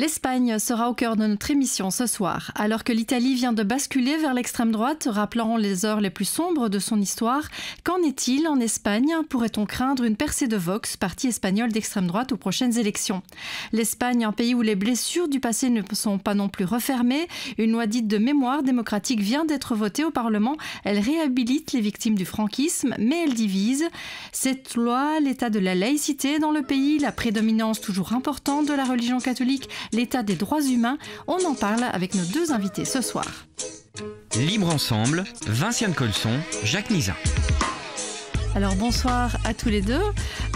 L'Espagne sera au cœur de notre émission ce soir. Alors que l'Italie vient de basculer vers l'extrême droite, rappelant les heures les plus sombres de son histoire, qu'en est-il en Espagne Pourrait-on craindre une percée de Vox, parti espagnol d'extrême droite, aux prochaines élections L'Espagne, un pays où les blessures du passé ne sont pas non plus refermées, une loi dite de mémoire démocratique vient d'être votée au Parlement. Elle réhabilite les victimes du franquisme, mais elle divise. Cette loi, l'état de la laïcité dans le pays, la prédominance toujours importante de la religion catholique, l'état des droits humains. On en parle avec nos deux invités ce soir. Libre ensemble, Vinciane Colson, Jacques Nizin. Alors bonsoir à tous les deux.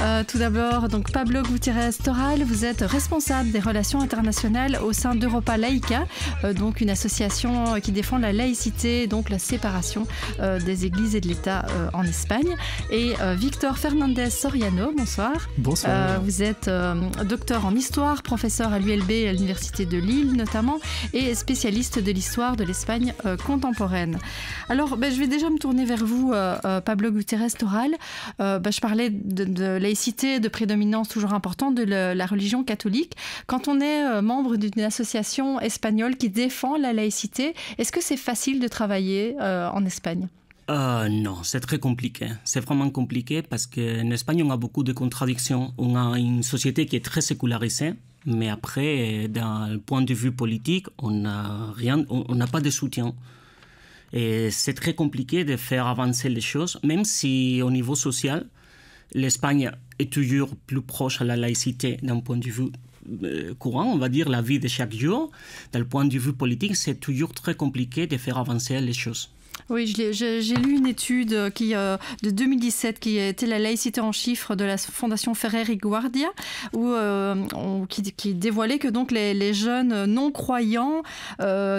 Euh, tout d'abord, donc Pablo Gutiérrez Toral, vous êtes responsable des relations internationales au sein d'Europa Laica, euh, donc une association euh, qui défend la laïcité, donc la séparation des églises et de l'État en Espagne. Et Victor Fernandez Soriano, bonsoir. Bonsoir. vous êtes docteur en histoire, professeur à l'ULB à l'Université de Lille notamment, et spécialiste de l'histoire de l'Espagne contemporaine. Alors, ben, je vais déjà me tourner vers vous, Pablo Gutiérrez Toral. Euh, bah, je parlais de, laïcité, de prédominance toujours importante de la religion catholique. Quand on est euh, membre d'une association espagnole qui défend la laïcité, est-ce que c'est facile de travailler euh, en Espagne non, c'est très compliqué. C'est vraiment compliqué parce qu'en Espagne, on a beaucoup de contradictions. On a une société qui est très sécularisée, mais après, d'un point de vue politique, on n'a rien, on n'a pas de soutien. Et c'est très compliqué de faire avancer les choses, même si au niveau social, l'Espagne est toujours plus proche à la laïcité d'un point de vue euh, courant, on va dire, la vie de chaque jour. D'un point de vue politique, c'est toujours très compliqué de faire avancer les choses. Oui, j'ai lu une étude euh, qui, euh, de 2017 qui était la laïcité en chiffres de la Fondation Ferrer iguardia Guardia, où, euh, qui, dévoilait que donc les, jeunes non-croyants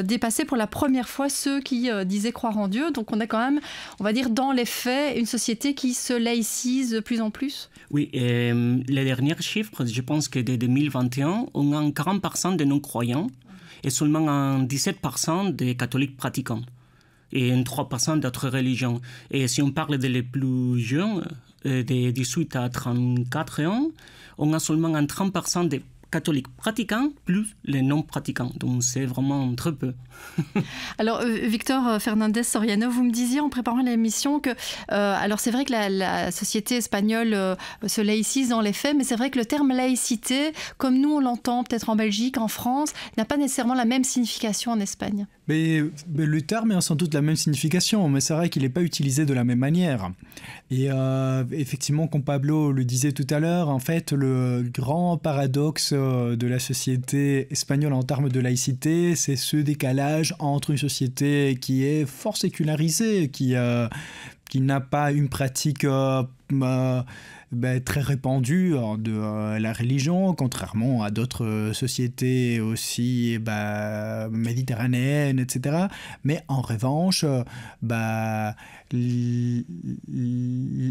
dépassaient pour la première fois ceux qui disaient croire en Dieu. Donc on a quand même, on va dire, dans les faits, une société qui se laïcise de plus en plus. Oui, les derniers chiffres, je pense que dès 2021, on a 40% de non-croyants et seulement un 17% des catholiques pratiquants et une 3% d'autres religions. Et si on parle des plus jeunes, euh, des 18 à 34 ans, on a seulement un 30% des catholiques pratiquants plus les non-pratiquants. Donc c'est vraiment très peu. alors euh, Victor Fernandez Soriano, vous me disiez en préparant l'émission que, euh, alors c'est vrai que la, société espagnole se laïcise dans les faits, mais c'est vrai que le terme laïcité, comme nous on l'entend peut-être en Belgique, en France, n'a pas nécessairement la même signification en Espagne mais, le terme a sans doute la même signification, mais c'est vrai qu'il n'est pas utilisé de la même manière. Et euh, effectivement, comme Pablo le disait tout à l'heure, en fait, le grand paradoxe euh, de la société espagnole en termes de laïcité, c'est ce décalage entre une société qui est fort sécularisée, qui, euh, n'a pas une pratique... Ben, très répandue de euh, la religion, contrairement à d'autres euh, sociétés aussi ben, méditerranéennes, etc. Mais en revanche, bah,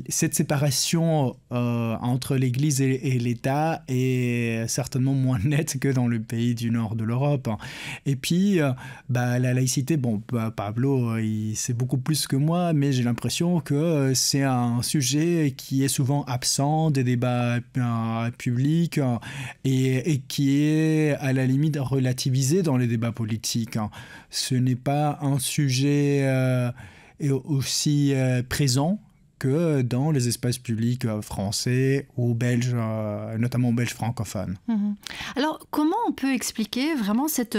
cette séparation euh, entre l'Église et, l'État est certainement moins nette que dans le pays du nord de l'Europe. Hein. Et puis, euh, bah, la laïcité, bon, bah, Pablo, euh, il sait beaucoup plus que moi, mais j'ai l'impression que c'est un sujet qui est souvent absent des débats publics et, et, qui est à la limite relativisé dans les débats politiques. Hein. Ce n'est pas un sujet est aussi euh, présent que dans les espaces publics euh, français ou belges, euh, notamment belges francophones. Mhm. Alors, comment on peut expliquer vraiment cette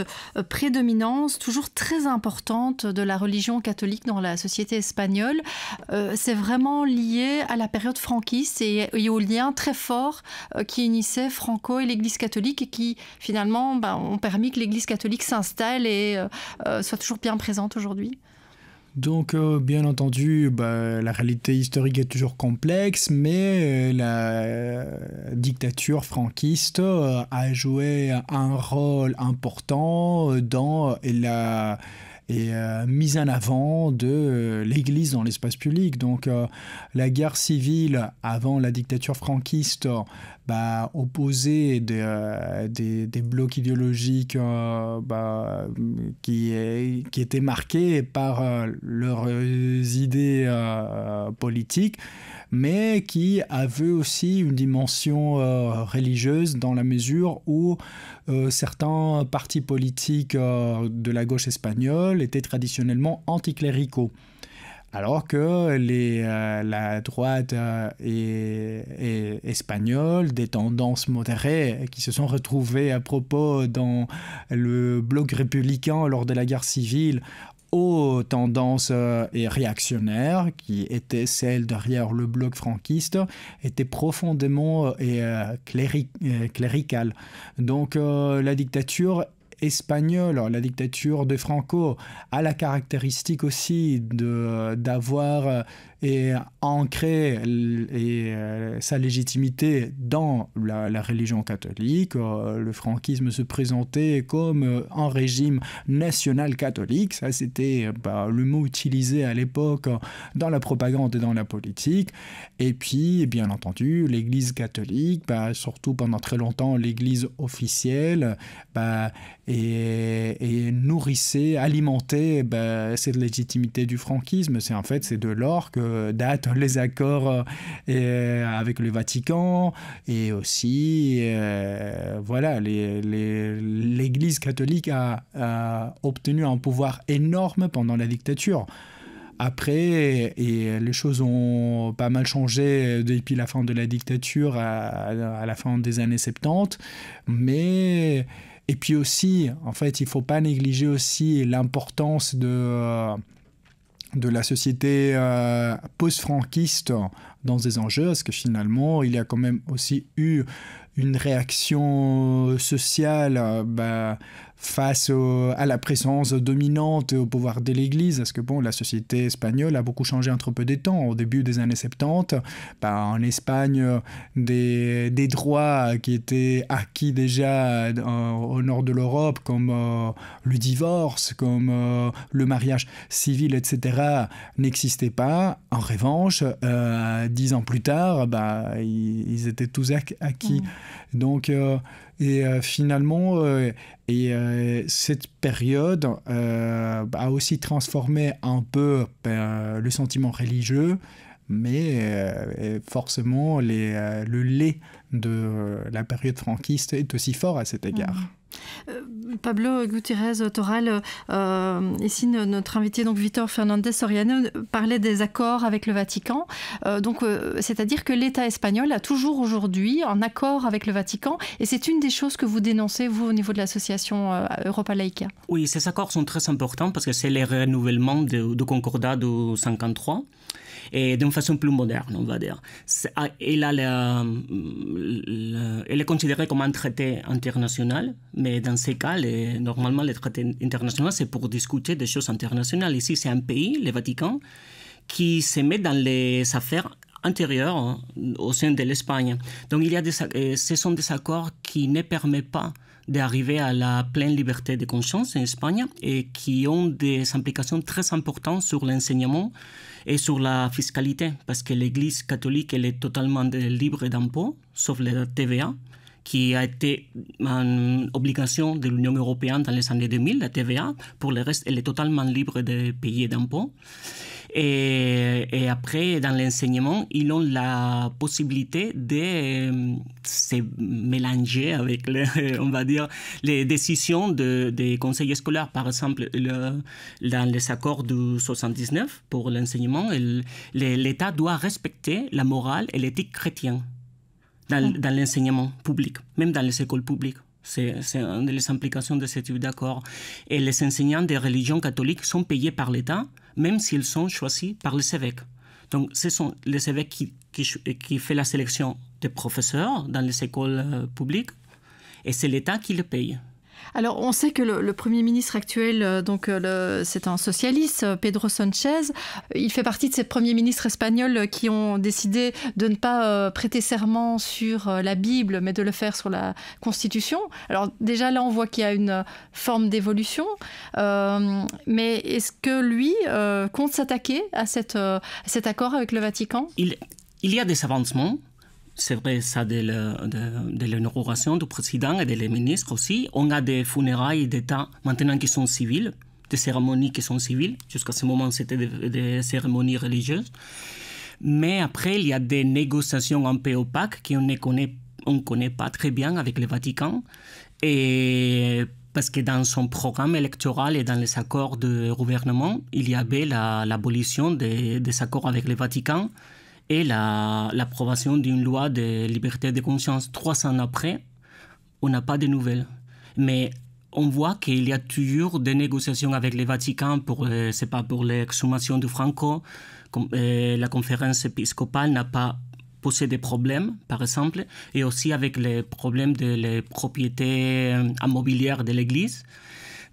prédominance toujours très importante de la religion catholique dans la société espagnole C'est vraiment lié à la période franquiste et, au lien très fort qui unissait Franco et l'Église catholique et qui finalement ben, ont permis que l'Église catholique s'installe et soit toujours bien présente aujourd'hui donc, euh, bien entendu, bah, la réalité historique est toujours complexe, mais euh, la dictature franquiste euh, a joué un rôle important dans la et euh, mise en avant de euh, l'Église dans l'espace public. Donc euh, la guerre civile avant la dictature franquiste bah, opposait des, des, blocs idéologiques bah, qui, qui étaient marqués par leurs idées politiques mais qui avait aussi une dimension euh, religieuse dans la mesure où euh, certains partis politiques euh, de la gauche espagnole étaient traditionnellement anticléricaux. Alors que la droite espagnole, des tendances modérées, qui se sont retrouvées à propos dans le bloc républicain lors de la guerre civile, aux tendances euh, et réactionnaires qui étaient celles derrière le bloc franquiste étaient profondément euh, et, euh, cléricales. Donc la dictature espagnole. la dictature de Franco a la caractéristique aussi d'avoir euh, et ancré et, euh, sa légitimité dans la, religion catholique. Euh, le franquisme se présentait comme un régime national catholique. Ça, c'était bah, le mot utilisé à l'époque dans la propagande et dans la politique. Et puis, bien entendu, l'Église catholique, bah, surtout pendant très longtemps l'Église officielle, bah, et, nourrissait, alimentait bah, cette légitimité du franquisme. C'est en fait c'est de l'or que datent les accords euh, euh, avec le Vatican et aussi euh, voilà l'Église catholique a obtenu un pouvoir énorme pendant la dictature. Après, et les choses ont pas mal changé depuis la fin de la dictature à, la fin des années 70, mais... Et puis aussi, en fait, il ne faut pas négliger aussi l'importance de, euh, de la société euh, post-franquiste dans des enjeux, parce que finalement, il y a quand même aussi eu une réaction sociale euh, bah, face à la présence dominante au pouvoir de l'Église, parce que bon, la société espagnole a beaucoup changé entre peu de temps. Au début des années 70, bah, en Espagne, des, droits qui étaient acquis déjà au nord de l'Europe, comme euh, le divorce, comme euh, le mariage civil, etc., n'existaient pas. En revanche, euh, dix ans plus tard, bah, ils, étaient tous acquis. Mm. Donc, et euh, finalement, euh, euh, cette période a aussi transformé un peu ben, le sentiment religieux, mais forcément le lait de la période franquiste est aussi fort à cet égard. Mmh. Pablo Gutiérrez Toral, euh, ici notre invité, donc Victor Fernandez Soriano, parlait des accords avec le Vatican. Euh, donc, euh, c'est-à-dire que l'État espagnol a toujours aujourd'hui un accord avec le Vatican, et c'est une des choses que vous dénoncez, vous, au niveau de l'association Europa Laica. Oui, ces accords sont très importants parce que c'est le renouvellement de, Concordat de 1953 et d'une façon plus moderne, on va dire. Ah, elle est considérée comme un traité international, mais dans ces cas, normalement, les traités international, c'est pour discuter des choses internationales. Ici, c'est un pays, le Vatican, qui se met dans les affaires intérieures hein, au sein de l'Espagne. Donc, il y a ce sont des accords qui ne permettent pas d'arriver à la pleine liberté de conscience en Espagne et qui ont des implications très importantes sur l'enseignement et sur la fiscalité, parce que l'Église catholique elle est totalement libre d'impôts, sauf la TVA, qui a été une obligation de l'Union européenne dans les années 2000, la TVA. Pour le reste, elle est totalement libre de payer d'impôts. Et, eh, eh, après, dans l'enseignement, ils ont la possibilité de euh, se mélanger avec, les, on va dire, les décisions de, des conseils scolaires. Par exemple, le, dans les accords de 79 pour l'enseignement, l'État doit respecter la morale et l'éthique chrétienne dans, ah. l'enseignement public, même dans les écoles publiques. C'est une des implications de cet type d'accord. Et les enseignants des religions catholiques sont payés par l'État même s'ils sont choisis par les évêques. Donc, ce sont les évêques qui, qui, font la sélection des professeurs dans les écoles euh, publiques, et c'est l'État qui les paye. Alors, on sait que le, Premier ministre actuel, euh, donc euh, c'est un socialiste, euh, Pedro Sanchez. Il fait partie de ces premiers ministres espagnols qui ont décidé de ne pas prêter serment sur la Bible, mais de le faire sur la Constitution. Alors, déjà là, on voit qu'il y a une forme d'évolution. mais est-ce que lui compte s'attaquer à, cet accord avec le Vatican il y a des avancements c'est vrai ça de l'inauguration du président et des ministres aussi. On a des funérailles d'État maintenant qui sont civiles, des cérémonies qui sont civiles. Jusqu'à ce moment, c'était des, cérémonies religieuses. Mais après, il y a des négociations un peu opaques qu'on ne connaît, on connaît pas très bien avec le Vatican. Et parce que dans son programme électoral et dans les accords de gouvernement, il y avait l'abolition des, des accords avec le Vatican et l'approbation d'une loi de liberté de conscience. Trois ans après, on n'a pas de nouvelles. Mais on voit qu'il y a toujours des négociations avec le Vatican pour, euh, c'est pas pour l'exhumation de Franco. Euh, la conférence épiscopale n'a pas posé des problèmes, par exemple, et aussi avec les problèmes des propriétés euh, immobilières de l'Église,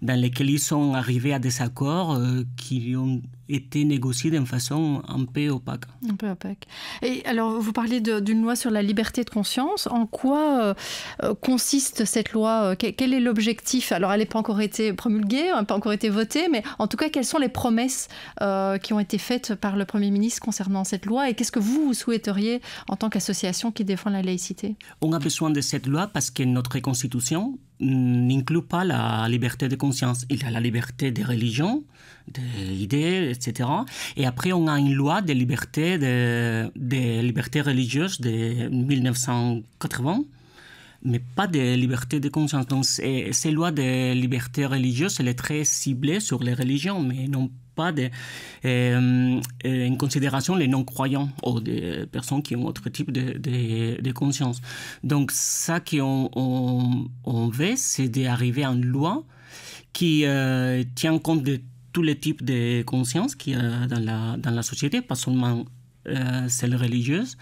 dans lesquelles ils sont arrivés à des accords qui ont été négocié d'une façon un peu opaque. Un peu opaque. Et alors, vous parlez d'une loi sur la liberté de conscience. En quoi euh, euh, consiste cette loi euh, quel, est l'objectif Alors, elle n'a pas encore été promulguée, elle hein, n'a pas encore été votée, mais en tout cas, quelles sont les promesses qui ont été faites par le Premier ministre concernant cette loi et qu'est-ce que vous, vous souhaiteriez en tant qu'association qui défend la laïcité On a besoin de cette loi parce que notre Constitution mm, n'inclut pas la liberté de conscience. Il y a la liberté des religions, idées etc. Et après, on a une loi de liberté, de, de liberté religieuse de 1980 mais pas de liberté de conscience. Donc, ces lois de liberté religieuse, elles sont très ciblées sur les religions, mais non pas de, en euh, euh, considération les non-croyants ou des personnes qui ont autre type de, conscience. Donc, ça qu'on on, on veut, c'est d'arriver à une loi qui euh, tient compte de tous les types de consciences qu'il y a dans la, dans la société, pas seulement euh, celles religieuses,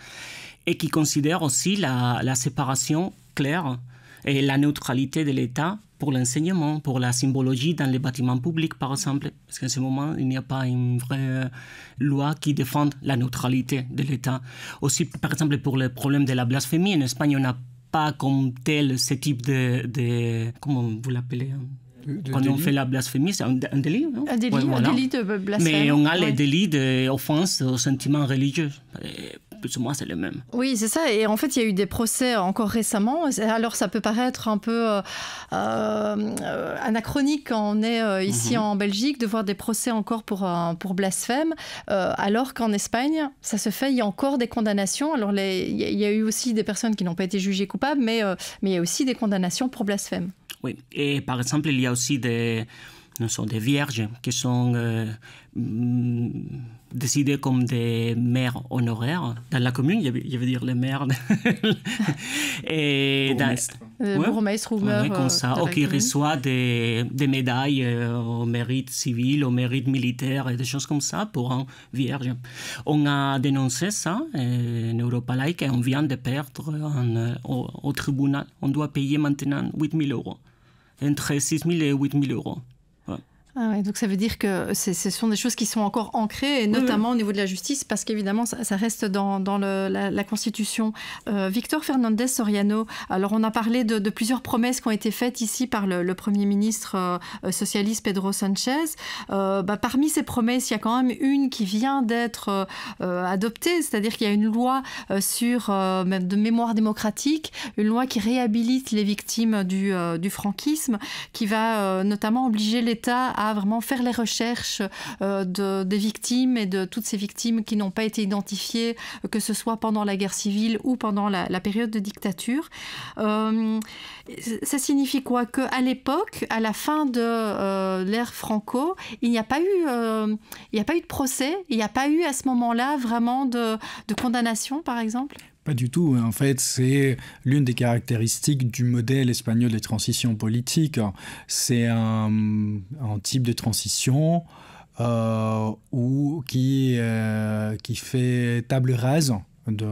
et qui considèrent aussi la, la séparation claire et la neutralité de l'État pour l'enseignement, pour la symbologie dans les bâtiments publics, par exemple. Parce qu'en ce moment, il n'y a pas une vraie euh, loi qui défende la neutralité de l'État. Aussi, par exemple, pour le problème de la blasphémie, en Espagne, on n'a pas comme tel ce type de... de comment vous l'appelez hein, quand on fait la blasphémie, c'est un, délit, Un délit, délit de blasphème. Mais on a les délits d'offense aux sentiments religieux. Eh, plus ou moins, c'est le même. Oui, c'est ça. Et en fait, il y a eu des procès encore récemment. Alors, ça peut paraître un peu euh, euh, anachronique quand on est euh, ici mhm. en Belgique de voir des procès encore pour, pour blasphème, alors qu'en Espagne, ça se fait. Il y a encore des condamnations. Alors, il y a eu aussi des personnes qui n'ont pas été jugées coupables, mais, mais il y a aussi des condamnations pour blasphème. Oui, et par exemple, il y a aussi des, sont des vierges qui sont euh, mm, décidées comme des mères honoraires dans la commune, il y dire les mères. et dans est. Euh, ouais, bourgmestre comme euh, ça, ou qui reçoit des, des médailles au mérite civil, au mérite militaire et des choses comme ça pour un vierge. On a dénoncé ça, en Europa Laïque, et on vient de perdre au, au, tribunal. On doit payer maintenant 8000 euros entre 6 000 et 8 000 euros. Ah donc ça veut dire que ce sont des choses qui sont encore ancrées, et notamment au niveau de la justice, parce qu'évidemment, ça, reste dans, la, Constitution. Euh, Victor Fernandez Soriano, alors on a parlé de, plusieurs promesses qui ont été faites ici par le, Premier ministre euh, euh, socialiste Pedro Sanchez. Bah, parmi ces promesses, il y a quand même une qui vient d'être adoptée, c'est-à-dire qu'il y a une loi sur de mémoire démocratique, une loi qui réhabilite les victimes du, du franquisme, qui va notamment obliger l'État à vraiment faire les recherches euh, des victimes et de toutes ces victimes qui n'ont pas été identifiées, que ce soit pendant la guerre civile ou pendant la, période de dictature. Euh, ça signifie quoi que, à l'époque, à la fin de euh, l'ère Franco, il n'y a pas eu, il n'y a pas eu de procès, il n'y a pas eu à ce moment-là vraiment de condamnation, par exemple pas du tout. Hein. En fait, c'est l'une des caractéristiques du modèle espagnol de transition politique. C'est un, type de transition euh, qui, euh, qui fait table rase de,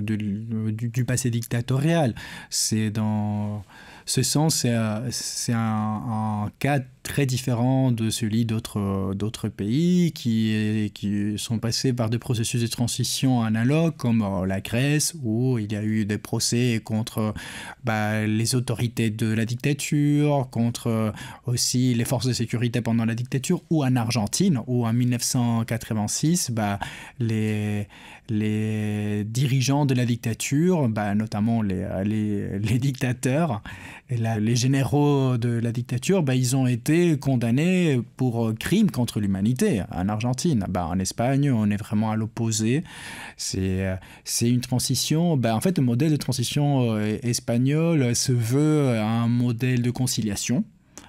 du, du, passé dictatorial. C'est dans ce sens, c'est euh, un, cas très différent de celui d'autres pays qui, qui sont passés par des processus de transition analogues, comme euh, la Grèce, où il y a eu des procès contre bah, les autorités de la dictature, contre euh, aussi les forces de sécurité pendant la dictature, ou en Argentine, où en 1986, bah, les les dirigeants de la dictature, bah, notamment euh, les, les, dictateurs, les généraux de la dictature, bah, ils ont été condamnés pour euh, crimes contre l'humanité hein, en Argentine. Bah, en Espagne, on est vraiment à l'opposé. C'est euh, une transition. en fait, le modèle de transition espagnol se veut un modèle de conciliation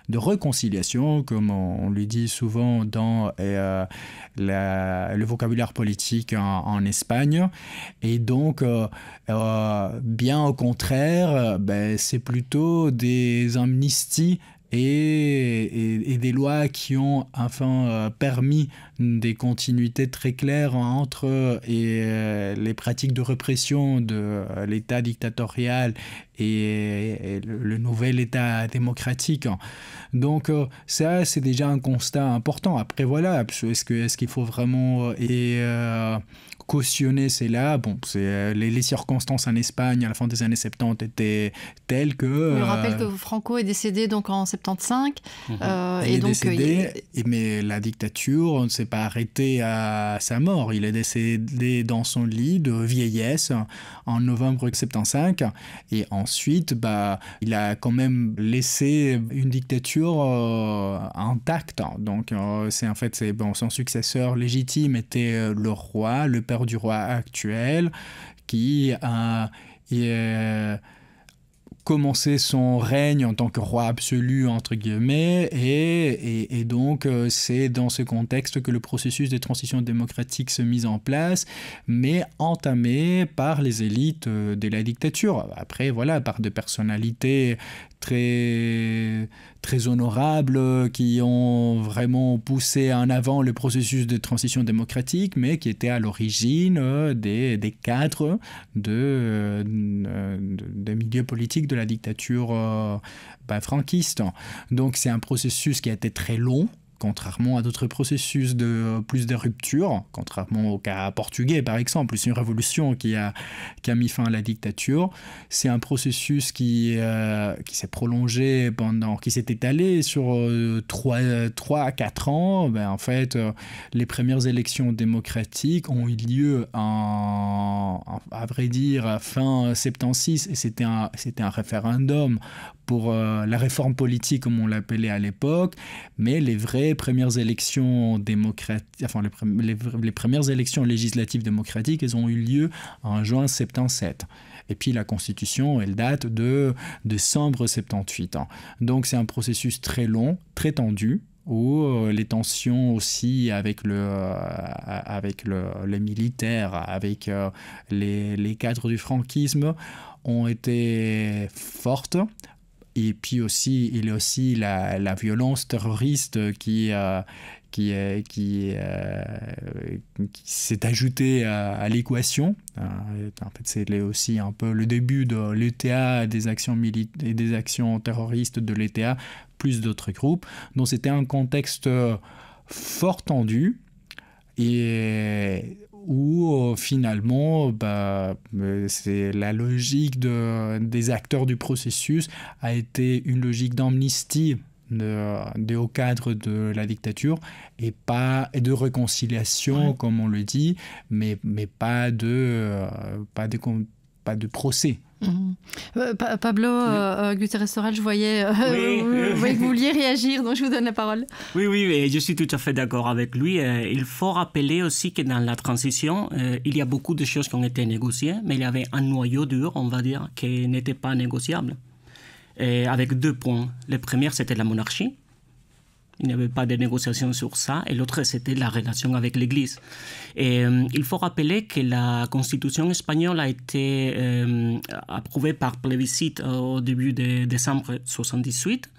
de réconciliation, comme on, lui le dit souvent dans euh, le vocabulaire politique en, Espagne. Et donc, euh, euh, bien au contraire, ben, c'est plutôt des amnisties et, et, des lois qui ont enfin euh, permis des continuités très claires entre euh, et, euh, les pratiques de répression de l'État dictatorial et, le, nouvel État démocratique. Donc ça, c'est déjà un constat important. Après, voilà, est-ce qu'il est faut vraiment... Et, cautionner cela. Bon, c'est euh, les, les, circonstances en Espagne à la fin des années 70 étaient telles que. Euh, Je rappelle que Franco est décédé donc en 75. Mhm. Euh, et donc, décédé, mais la dictature ne s'est pas arrêtée à sa mort. Il est décédé dans son lit de vieillesse en novembre 75. Et ensuite, bah, il a quand même laissé une dictature euh, intacte. Donc, c'est en fait, c'est bon, son successeur légitime était le roi, le père du roi actuel, qui a commencé son règne en tant que roi absolu, entre guillemets, et, et, donc euh, c'est dans ce contexte que le processus de transition démocratique se mise en place, mais entamé par les élites euh, de la dictature. Après, voilà, par des personnalités très, très honorables euh, qui ont vraiment poussé en avant le processus de transition démocratique, mais qui étaient à l'origine euh, des, des, cadres de, euh, des milieux politiques de la dictature bah, franquiste. Donc c'est un processus qui a été très long contrairement à d'autres processus de euh, plus de rupture, contrairement au cas portugais par exemple, c'est une révolution qui a, qui a mis fin à la dictature, c'est un processus qui, euh, qui s'est prolongé pendant, qui s'est étalé sur 3, euh, 3, à 4 ans. Ben, en fait, les premières élections démocratiques ont eu lieu à vrai dire, fin 76 et c'était un, c'était un référendum pour euh, la réforme politique, comme on l'appelait à l'époque, mais les vraies premières élections démocratiques, enfin les, premières élections législatives démocratiques, elles ont eu lieu en juin 77. Et puis la Constitution, elle date de décembre 78. Donc c'est un processus très long, très tendu, où euh, les tensions aussi avec, le, euh, avec le, les militaires, avec les cadres du franquisme ont été fortes. Et puis aussi, il y a aussi la, violence terroriste qui, euh, qui, euh, euh, qui, s'est ajoutée à, l'équation. En fait, c'est aussi un peu le début de l'ETA des actions et des actions terroristes de l'ETA, plus d'autres groupes. Donc c'était un contexte fort tendu. Et où euh, finalement bah, euh, c'est la logique des acteurs du processus a été une logique d'amnistie de, au cadre de la dictature et pas de réconciliation comme on le dit mais, pas de euh, pas de procès euh, Pablo oui. Euh, euh, Guterres je voyais, que vous, vouliez réagir, donc je vous donne la parole. Oui, oui, je suis tout à fait d'accord avec lui. il faut rappeler aussi que dans la transition, il y a beaucoup de choses qui ont été négociées, mais il y avait un noyau dur, on va dire, qui n'était pas négociable. avec deux points. Le premier, c'était la monarchie. Il n'y avait pas de négociation sur ça. Et l'autre, c'était la relation avec l'Église. Euh, il faut rappeler que la Constitution espagnole a été euh, approuvée par plébiscite au début de décembre 1978.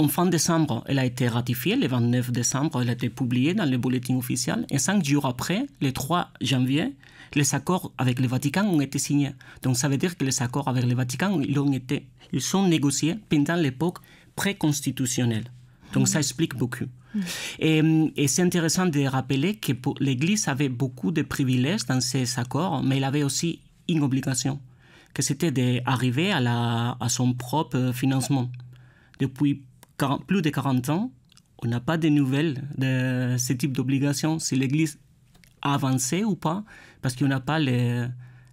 En fin décembre, elle a été ratifiée. Le 29 décembre, elle a été publiée dans le bulletin officiel. Et cinq jours après, le 3 janvier, les accords avec le Vatican ont été signés. Donc ça veut dire que les accords avec le Vatican, ils ont été, ils sont négociés pendant l'époque préconstitutionnelle. Donc ça explique beaucoup. Mm. Mm, et, c'est intéressant de rappeler que l'Église avait beaucoup de privilèges dans ces accords, mais elle avait aussi une obligation, que c'était d'arriver à, à son propre financement. Depuis plus de 40 ans, on n'a pas de nouvelles de ce type d'obligation, si l'Église a avancé ou pas, parce qu'on n'a pas les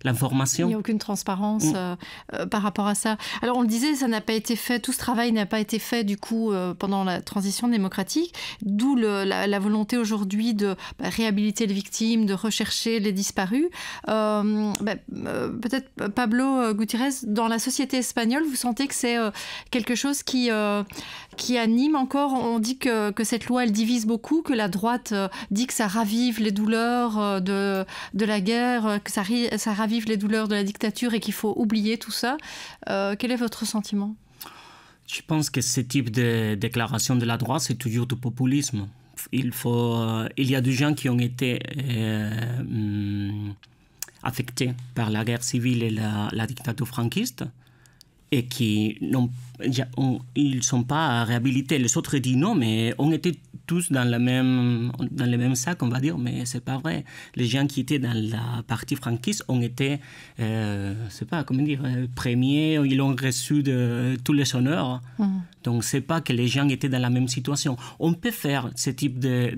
l'information. Il n'y a aucune transparence mm. euh, euh, par rapport à ça. Alors on le disait, ça n'a pas été fait, tout ce travail n'a pas été fait du coup euh, pendant la transition démocratique, d'où la, volonté aujourd'hui de bah, réhabiliter les victimes, de rechercher les disparus. Bah, peut-être Pablo Gutiérrez, dans la société espagnole, vous sentez que c'est quelque chose qui, qui anime encore. On dit que, que, cette loi, elle divise beaucoup, que la droite euh, dit que ça ravive les douleurs euh, de, de la guerre, euh, que ça, ça ravive les douleurs de la dictature et qu'il faut oublier tout ça. quel est votre sentiment Je pense que ce type de déclaration de la droite, c'est toujours du populisme. Il, faut, il y a des gens qui ont été... Hum, affectés par la guerre civile et la, la dictature franquiste et qui n'ont ils sont pas réhabilités. Les autres disent non, mais on était tous dans le même, dans le même sac, on va dire, mais c'est pas vrai. Les gens qui étaient dans la partie franquiste ont été, euh, c'est pas comment dire, euh, premiers, ils ont reçu de, tous les honneurs. Donc, mm. Donc c'est pas que les gens étaient dans la même situation. On peut faire ce type de,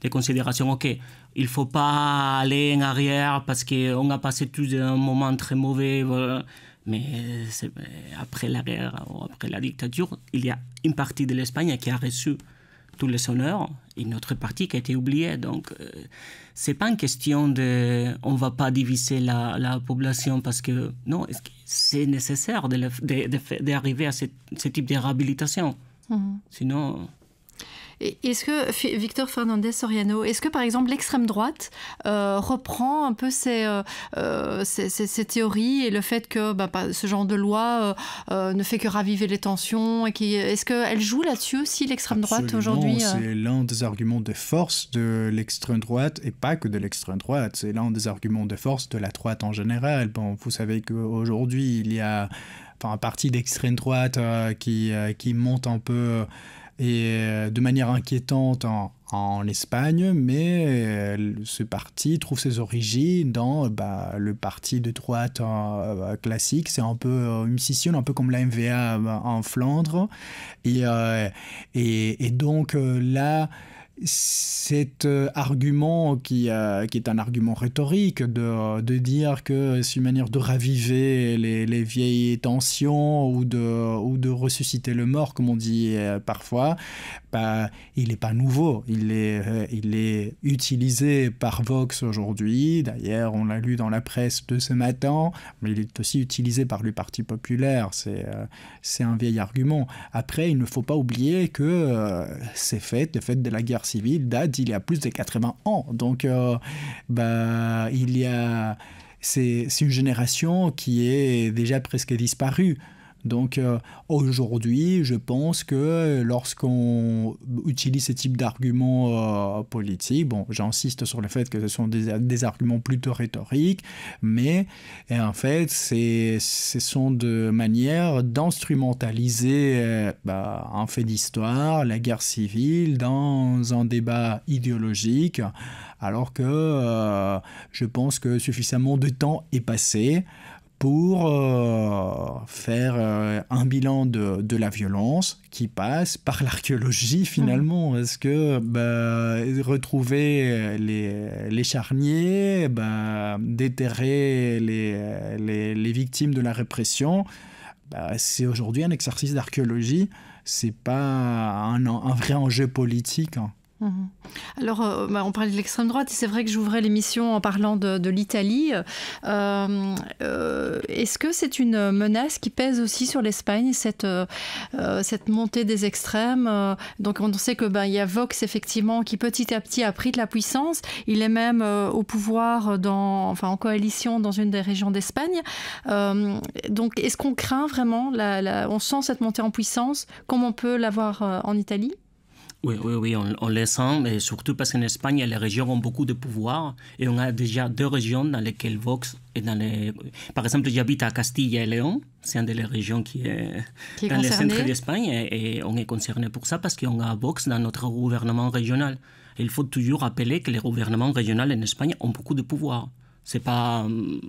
de, considération. Ok, il faut pas aller en arrière parce qu'on a passé tous un moment très mauvais. Mais euh, euh, après la guerre ou après la dictature, il y a une partie de l'Espagne qui a reçu tous les honneurs et une autre partie qui a été oubliée. Donc, ce euh, c'est pas une question de on va pas diviser la, la population parce que non, c'est nécessaire d'arriver de, de, à ce, type de réhabilitation. Mhm. Sinon, est-ce que Victor Fernandez Soriano, est-ce que par exemple l'extrême droite euh, reprend un peu euh, euh, ces, théories et le fait que bah, ce genre de loi ne fait que raviver les tensions et qui, Est-ce qu'elle joue là-dessus aussi l'extrême droite aujourd'hui C'est l'un des arguments de force de l'extrême droite et pas que de l'extrême droite, c'est l'un des arguments de force de la droite en général. Bon, vous savez qu'aujourd'hui il y a enfin, un parti d'extrême droite qui monte un peu et euh, de manière inquiétante en, Espagne, mais euh, ce parti trouve ses origines dans euh, bah, le parti de droite classique. C'est un peu une scission, un peu comme la MVA en Flandre. et, donc là, cet euh, argument qui, euh, qui, est un argument rhétorique de, de dire que c'est une manière de raviver les, les, vieilles tensions ou de, ou de ressusciter le mort, comme on dit euh, parfois, bah, il n'est pas nouveau. Il est, il est utilisé par Vox aujourd'hui. D'ailleurs, on l'a lu dans la presse de ce matin, mais il est aussi utilisé par le Parti populaire. C'est c'est un vieil argument. Après, il ne faut pas oublier que ces fêtes, les fêtes de la guerre civile date d'il y a plus de 80 ans. Donc, euh, bah, il y a. C'est une génération qui est déjà presque disparue. Donc euh, aujourd'hui, je pense que lorsqu'on utilise ce type d'arguments euh, politiques, j'insiste sur le fait que ce sont des, arguments plutôt rhétoriques, mais euh, en fait, ce sont de manières d'instrumentaliser bah, un fait d'histoire, la guerre civile, dans un débat idéologique, alors que je pense que suffisamment de temps est passé pour euh, faire euh, un bilan de, la violence qui passe par l'archéologie mhm. finalement. Est-ce que bah, retrouver les, charniers, bah, déterrer les, victimes de la répression, bah, c'est aujourd'hui un exercice d'archéologie, c'est pas un, un, vrai enjeu politique. Hein. Mhm. Alors, euh, bah, on parlait de l'extrême droite, et c'est vrai que j'ouvrais l'émission en parlant de, l'Italie. Euh, euh, est-ce que c'est une menace qui pèse aussi sur l'Espagne, cette, montée des extrêmes Donc, on sait qu'il bah, y a Vox, effectivement, qui petit à petit a pris de la puissance. Il est même au pouvoir, dans, enfin, en coalition dans une des régions d'Espagne. donc, est-ce qu'on craint vraiment On sent cette montée en puissance, comme on peut l'avoir en Italie oui, oui, oui, on, on sent, mais surtout parce qu'en Espagne, les régions ont beaucoup de pouvoir et on a déjà deux régions dans lesquelles Vox est dans les... Par exemple, j'habite à Castille et Léon, c'est une des régions qui est, dans le centre d'Espagne et, on est concerné pour ça parce qu'on a Vox dans notre gouvernement régional. il faut toujours rappeler que les gouvernements régionaux en Espagne ont beaucoup de pouvoir. C'est pas hum,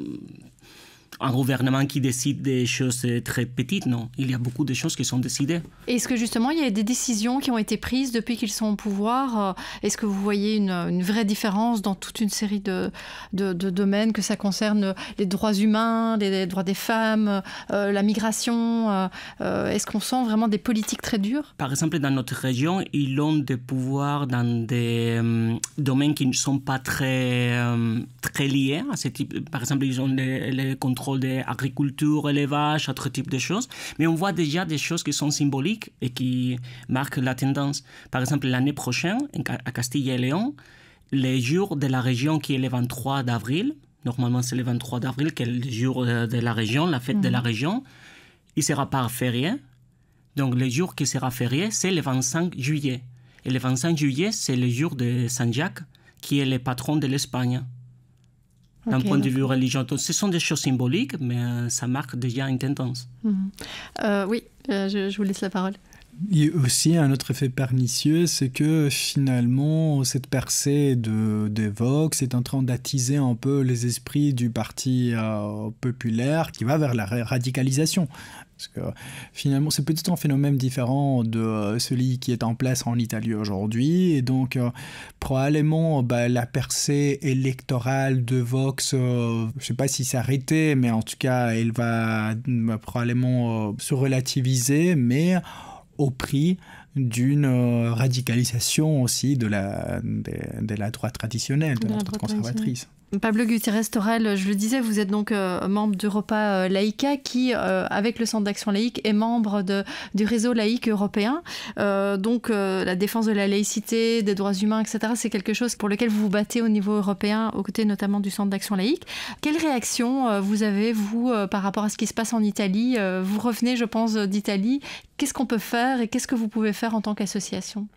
un gouvernement qui décide des choses très petites, non. Il y a beaucoup de choses qui sont décidées. Est-ce que justement, il y a des décisions qui ont été prises depuis qu'ils sont au pouvoir euh, Est-ce que vous voyez une, vraie différence dans toute une série de, domaines, que ça concerne euh, les droits humains, les, droits des femmes, euh, la migration Est-ce qu'on sent vraiment des politiques très dures Par exemple, dans notre région, ils ont des pouvoirs dans des domaines qui ne sont pas très, très liés à ce type. Par exemple, ils ont les, les contrôles contrôle de élevage, autres types de choses. Mais on voit déjà des choses qui sont symboliques et qui marquent la tendance. Par exemple, l'année prochaine, à Castille et Léon, les jours de la région qui est le 23 d'avril, normalement c'est le 23 d'avril, qui est le jour euh, de la région, la fête de la mhm. région, il sera pas férié. Donc le jour qui sera férié, c'est le 25 juillet. Et le 25 juillet, c'est le jour de Saint-Jacques, qui est le patron de l'Espagne d'un point de vue religieux. ce sont des choses symboliques, mais euh, ça marque déjà une tendance. Mhm. Euh, oui, euh, je, vous laisse la parole. Il y a aussi, un autre effet pernicieux, c'est que finalement, cette percée de, de, Vox est en train d'attiser un peu les esprits du parti populaire qui va vers la radicalisation. Parce que finalement, c'est peut-être un phénomène différent de euh, celui qui est en place en Italie aujourd'hui. Et donc, euh, probablement, bah, la percée électorale de Vox, euh, je ne sais pas si c'est arrêté, mais en tout cas, elle va bah, probablement se relativiser, mais au prix d'une radicalisation aussi de la, de, la droite traditionnelle, de, la, droite conservatrice. Pablo Gutiérrez Torel, je le disais, vous êtes donc euh, membre d'Europa euh, laïka qui, euh, avec le Centre d'action laïque, est membre du réseau laïque européen. donc la défense de la laïcité, des droits humains, etc., c'est quelque chose pour lequel vous vous battez au niveau européen, aux côtés notamment du Centre d'action laïque. Quelle réaction vous avez, vous, par rapport à ce qui se passe en Italie Vous revenez, je pense, d'Italie. Qu'est-ce qu'on peut faire et qu'est-ce que vous pouvez faire en tant qu'association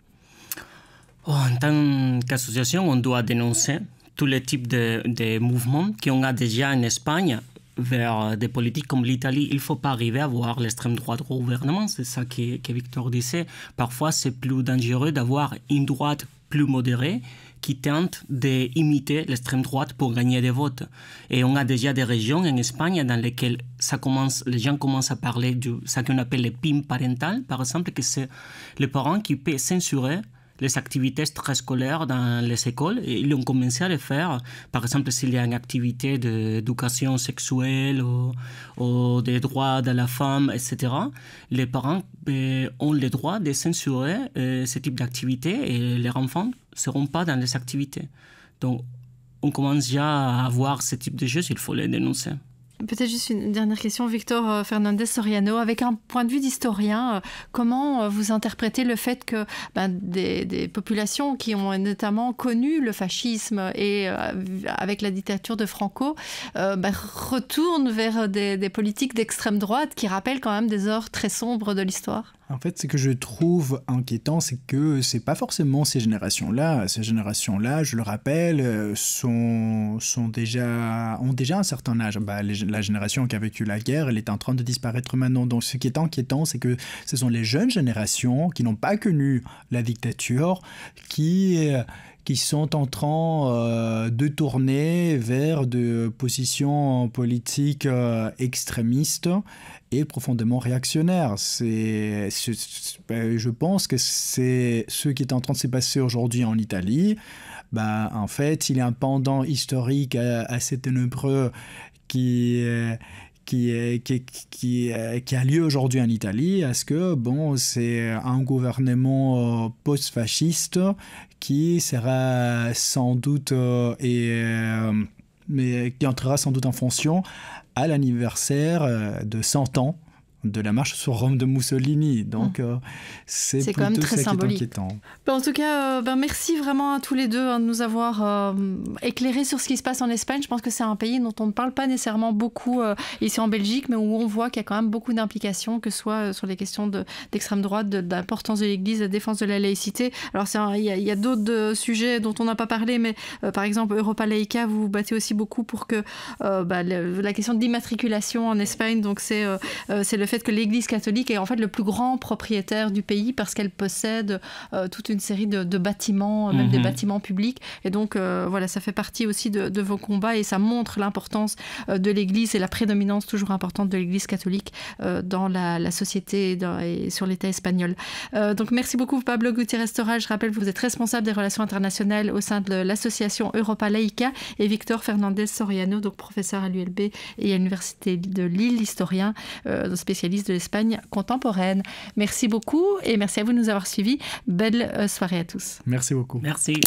oh, En tant qu'association, on doit dénoncer tous les types de, de mouvements qu'on a déjà en Espagne vers euh, des politiques comme l'Italie, il ne faut pas arriver à voir l'extrême droite au gouvernement. C'est ça que, Victor disait. Parfois, c'est plus dangereux d'avoir une droite plus modérée qui tente d'imiter l'extrême droite pour gagner des votes. Et on a déjà des régions en Espagne dans lesquelles ça commence, les gens commencent à parler de ce qu'on appelle les PIM parental, par exemple, que c'est les parents qui peuvent censurer les activités scolaires dans les écoles. Et ils ont commencé à les faire. Par exemple, s'il y a une activité d'éducation sexuelle ou, des droits de la femme, etc., les parents eh, ont le droit de censurer eh, ce type d'activité et les enfants ne seront pas dans les activités. Donc, on commence déjà à avoir ce type de choses, il faut les dénoncer. Peut-être juste une dernière question, Victor euh, Fernandez Soriano, avec un point de vue d'historien, euh, comment euh, vous interprétez le fait que ben, des, populations qui ont notamment connu le fascisme et avec la dictature de Franco ben, retournent vers des, des politiques d'extrême droite qui rappellent quand même des heures très sombres de l'histoire en fait, ce que je trouve inquiétant, c'est que c'est pas forcément ces générations-là. Ces générations-là, je le rappelle, euh, sont, sont déjà, ont déjà un certain âge. Bah, la génération qui a vécu la guerre, elle est en train de disparaître maintenant. Donc, ce qui est inquiétant, c'est que ce sont les jeunes générations qui n'ont pas connu la dictature, qui euh, qui sont en train euh, de tourner vers des positions politiques euh, extrémistes et profondément réactionnaires. C'est, ben, je pense que c'est ce qui est en train de se passer aujourd'hui en Italie. Ben, en fait, il y a un pendant historique euh, assez ténébreux qui, qui, qui, qui, qui, a lieu aujourd'hui en Italie, est-ce que bon, c'est un gouvernement post-fasciste qui sera sans doute euh, et euh, mais qui entrera sans doute en fonction à l'anniversaire euh, de 100 ans de la marche sur Rome de Mussolini. Donc mmh. euh, c'est quand même très ça symbolique. Qui est ben, en tout cas, euh, ben, merci vraiment à tous les deux hein, de nous avoir éclairé euh, éclairés sur ce qui se passe en Espagne. Je pense que c'est un pays dont on ne parle pas nécessairement beaucoup ici en Belgique, mais où on voit qu'il y a quand même beaucoup d'implications, que ce soit sur les questions d'extrême droite, d'importance de, l'Église, de défense de la laïcité. Alors il y a, d'autres sujets dont on n'a pas parlé, mais par exemple Europa Laïca vous vous battez aussi beaucoup pour que bah, la question d'immatriculation en Espagne, donc c'est le fait que l'Église catholique est en fait le plus grand propriétaire du pays parce qu'elle possède euh, toute une série de, bâtiments, euh, même des mhm. bâtiments publics. Et donc, euh, voilà, ça fait partie aussi de, vos combats et ça montre l'importance de l'Église et la prédominance toujours importante de l'Église catholique dans la, société et, sur l'État espagnol. donc, merci beaucoup, Pablo gutiérrez torra Je rappelle, que vous êtes responsable des relations internationales au sein de l'association Europa Laica et Victor Fernandez Soriano, donc professeur à l'ULB et à l'Université de Lille, historien, spécialiste de l'Espagne contemporaine. Merci beaucoup et merci à vous de nous avoir suivis. Belle euh, soirée à tous. Merci beaucoup. Merci.